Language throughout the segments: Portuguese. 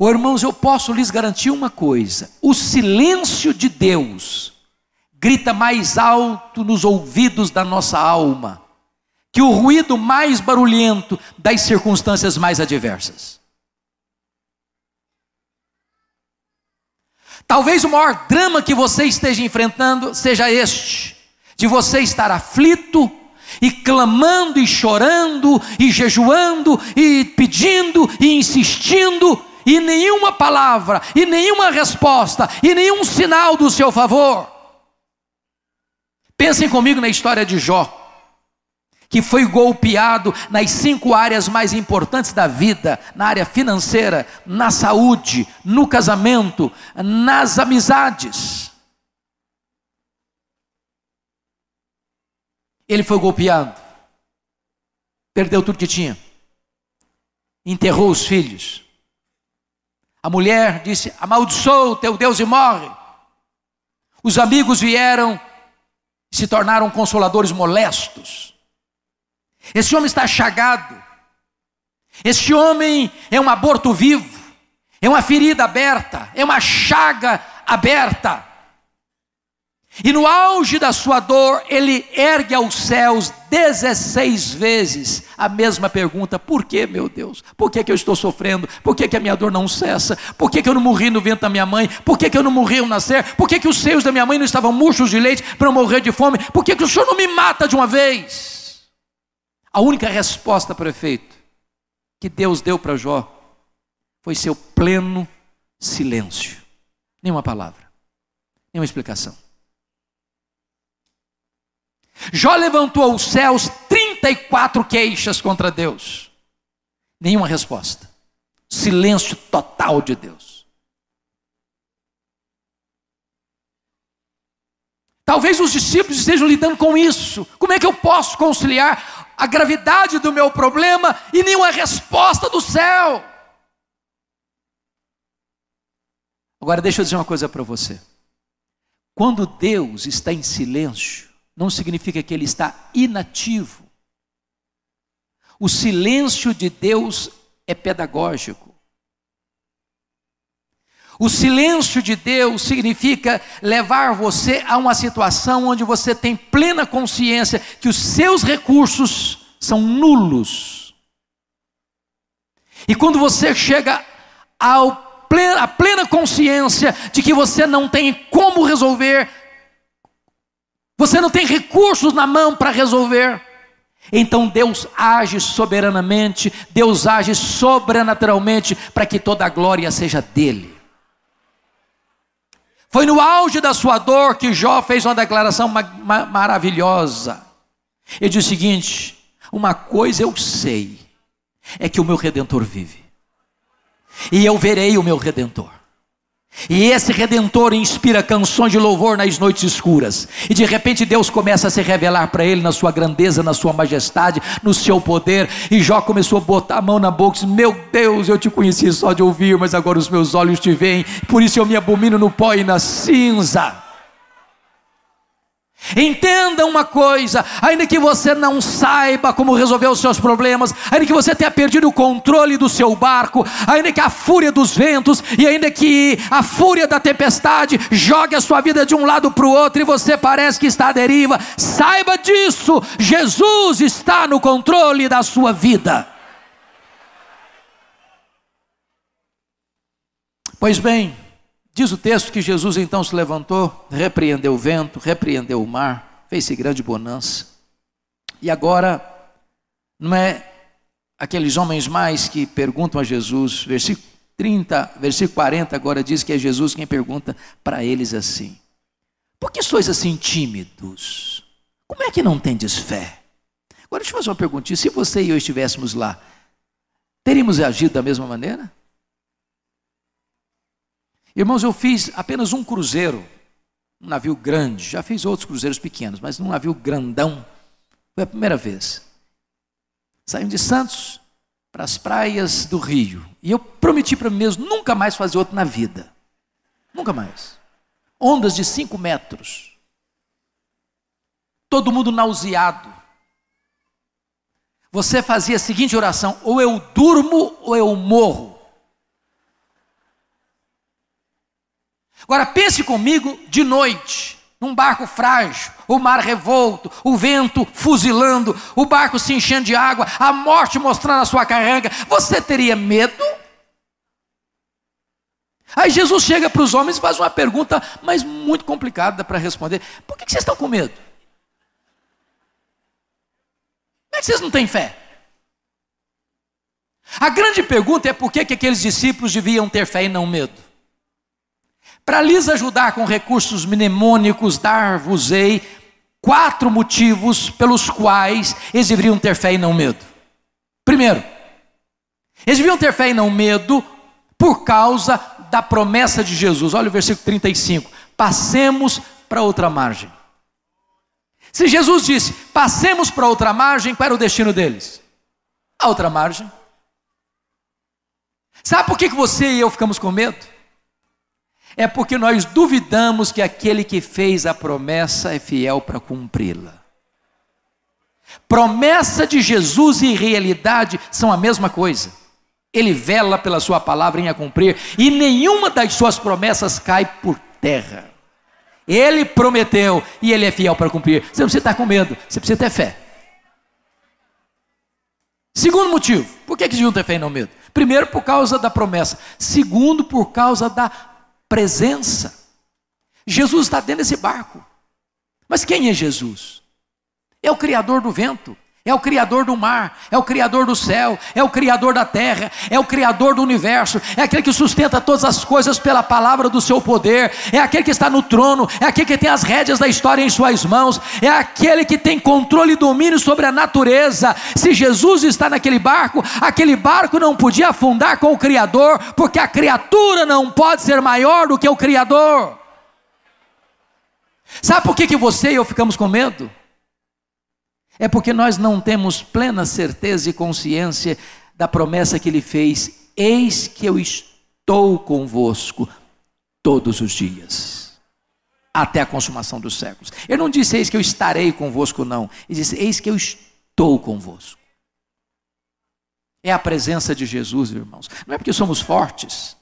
Oh, irmãos, eu posso lhes garantir uma coisa: o silêncio de Deus grita mais alto nos ouvidos da nossa alma que o ruído mais barulhento das circunstâncias mais adversas. Talvez o maior drama que você esteja enfrentando seja este: de você estar aflito e clamando e chorando e jejuando e pedindo e insistindo e nenhuma palavra, e nenhuma resposta, e nenhum sinal do seu favor. Pensem comigo na história de Jó, que foi golpeado nas cinco áreas mais importantes da vida: na área financeira, na saúde, no casamento, nas amizades. Ele foi golpeado, perdeu tudo que tinha, enterrou os filhos a mulher disse: Amaldiçoa o teu Deus e morre. Os amigos vieram e se tornaram consoladores molestos. Esse homem está chagado. Este homem é um aborto vivo, é uma ferida aberta, é uma chaga aberta. E no auge da sua dor, ele ergue aos céus 16 vezes a mesma pergunta: por que, meu Deus? Por que, que eu estou sofrendo? Por que, que a minha dor não cessa? Por que, que eu não morri no vento da minha mãe? Por que, que eu não morri ao nascer? Por que, que os seios da minha mãe não estavam murchos de leite para eu morrer de fome? Por que, que o Senhor não me mata de uma vez? A única resposta, prefeito, que Deus deu para Jó foi seu pleno silêncio. Nenhuma palavra, nenhuma explicação. Jó levantou aos céus 34 queixas contra Deus. Nenhuma resposta. Silêncio total de Deus. Talvez os discípulos estejam lidando com isso. Como é que eu posso conciliar a gravidade do meu problema e nenhuma resposta do céu? Agora, deixa eu dizer uma coisa para você. Quando Deus está em silêncio, não significa que ele está inativo. O silêncio de Deus é pedagógico. O silêncio de Deus significa levar você a uma situação onde você tem plena consciência que os seus recursos são nulos. E quando você chega à plena, plena consciência de que você não tem como resolver você não tem recursos na mão para resolver. Então Deus age soberanamente, Deus age sobrenaturalmente para que toda a glória seja dele. Foi no auge da sua dor que Jó fez uma declaração ma ma maravilhosa. Ele disse o seguinte: Uma coisa eu sei, é que o meu redentor vive, e eu verei o meu redentor. E esse redentor inspira canções de louvor nas noites escuras. E de repente Deus começa a se revelar para ele na sua grandeza, na sua majestade, no seu poder. E Jó começou a botar a mão na boca e disse: Meu Deus, eu te conheci só de ouvir, mas agora os meus olhos te veem. Por isso eu me abomino no pó e na cinza. Entenda uma coisa: ainda que você não saiba como resolver os seus problemas, ainda que você tenha perdido o controle do seu barco, ainda que a fúria dos ventos e ainda que a fúria da tempestade jogue a sua vida de um lado para o outro e você parece que está à deriva, saiba disso: Jesus está no controle da sua vida. Pois bem, Diz o texto que Jesus então se levantou, repreendeu o vento, repreendeu o mar, fez-se grande bonança. E agora, não é aqueles homens mais que perguntam a Jesus, versículo 30, versículo 40 agora diz que é Jesus quem pergunta para eles assim: Por que sois assim tímidos? Como é que não tendes fé? Agora deixa eu fazer uma perguntinha: se você e eu estivéssemos lá, teríamos agido da mesma maneira? Irmãos, eu fiz apenas um cruzeiro, um navio grande, já fiz outros cruzeiros pequenos, mas num navio grandão, foi a primeira vez. Saímos de Santos para as praias do Rio, e eu prometi para mim mesmo nunca mais fazer outro na vida, nunca mais. Ondas de cinco metros, todo mundo nauseado. Você fazia a seguinte oração: ou eu durmo ou eu morro. Agora pense comigo de noite, num barco frágil, o mar revolto, o vento fuzilando, o barco se enchendo de água, a morte mostrando a sua carranca. Você teria medo? Aí Jesus chega para os homens e faz uma pergunta, mas muito complicada para responder: por que, que vocês estão com medo? Como é que vocês não têm fé? A grande pergunta é por que, que aqueles discípulos deviam ter fé e não medo? Para lhes ajudar com recursos mnemônicos, dar-vos-ei quatro motivos pelos quais eles deveriam ter fé e não medo. Primeiro, eles deveriam ter fé e não medo por causa da promessa de Jesus. Olha o versículo 35. Passemos para outra margem. Se Jesus disse, passemos para outra margem, qual era o destino deles? A outra margem. Sabe por que você e eu ficamos com medo? é porque nós duvidamos que aquele que fez a promessa é fiel para cumpri-la. Promessa de Jesus e realidade são a mesma coisa. Ele vela pela sua palavra em a cumprir e nenhuma das suas promessas cai por terra. Ele prometeu e ele é fiel para cumprir. Você não precisa estar com medo, você precisa ter fé. Segundo motivo, por que, que deviam ter fé e não medo? Primeiro, por causa da promessa. Segundo, por causa da presença. Jesus está dentro desse barco. Mas quem é Jesus? É o Criador do vento, é o Criador do mar, é o Criador do céu, é o Criador da terra, é o Criador do universo, é aquele que sustenta todas as coisas pela palavra do seu poder, é aquele que está no trono, é aquele que tem as rédeas da história em suas mãos, é aquele que tem controle e domínio sobre a natureza. Se Jesus está naquele barco, aquele barco não podia afundar com o Criador, porque a criatura não pode ser maior do que o Criador. Sabe por que, que você e eu ficamos com medo? É porque nós não temos plena certeza e consciência da promessa que ele fez: Eis que eu estou convosco todos os dias, até a consumação dos séculos. Ele não disse: Eis que eu estarei convosco, não. Ele disse: Eis que eu estou convosco. É a presença de Jesus, irmãos. Não é porque somos fortes.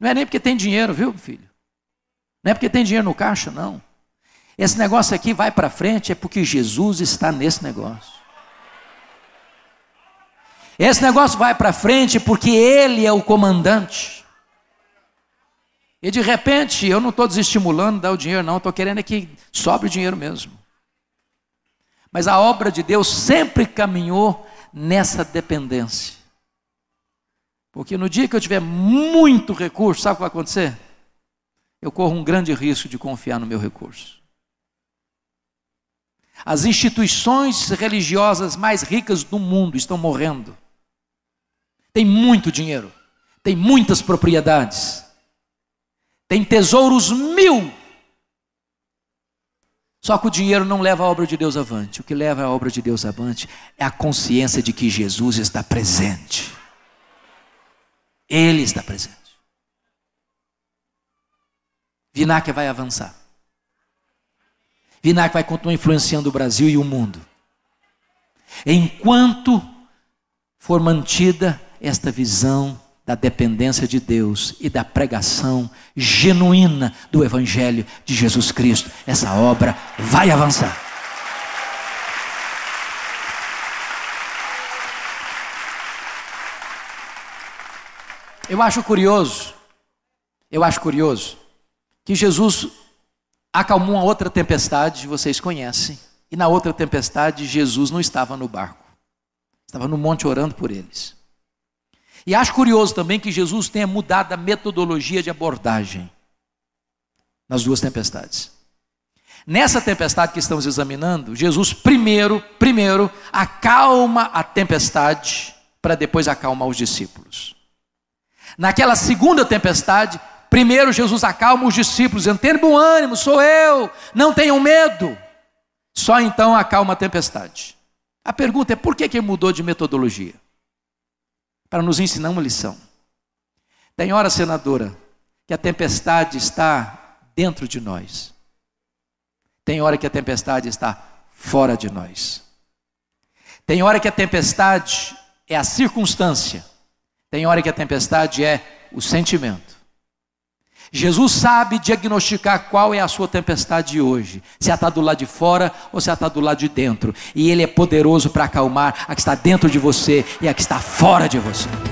Não é nem porque tem dinheiro, viu, filho? Não é porque tem dinheiro no caixa, não. Esse negócio aqui vai para frente é porque Jesus está nesse negócio. Esse negócio vai para frente porque Ele é o comandante. E de repente, eu não estou desestimulando dar o dinheiro, não, estou querendo é que sobre o dinheiro mesmo. Mas a obra de Deus sempre caminhou nessa dependência. Porque no dia que eu tiver muito recurso, sabe o que vai acontecer? Eu corro um grande risco de confiar no meu recurso. As instituições religiosas mais ricas do mundo estão morrendo. Tem muito dinheiro, tem muitas propriedades, tem tesouros mil. Só que o dinheiro não leva a obra de Deus avante. O que leva a obra de Deus avante é a consciência de que Jesus está presente. Ele está presente. Vinacca vai avançar. Vinac vai continuar influenciando o Brasil e o mundo. Enquanto for mantida esta visão da dependência de Deus e da pregação genuína do Evangelho de Jesus Cristo, essa obra vai avançar. Eu acho curioso, eu acho curioso que Jesus acalmou uma outra tempestade, vocês conhecem. E na outra tempestade, Jesus não estava no barco, estava no monte orando por eles. E acho curioso também que Jesus tenha mudado a metodologia de abordagem nas duas tempestades. Nessa tempestade que estamos examinando, Jesus primeiro, primeiro acalma a tempestade para depois acalmar os discípulos. Naquela segunda tempestade, Primeiro, Jesus acalma os discípulos, dizendo: Tenha bom ânimo, sou eu, não tenham medo. Só então acalma a tempestade. A pergunta é: por que, que mudou de metodologia? Para nos ensinar uma lição. Tem hora, senadora, que a tempestade está dentro de nós. Tem hora que a tempestade está fora de nós. Tem hora que a tempestade é a circunstância. Tem hora que a tempestade é o sentimento. Jesus sabe diagnosticar qual é a sua tempestade hoje, se está do lado de fora ou se está do lado de dentro. E Ele é poderoso para acalmar a que está dentro de você e a que está fora de você.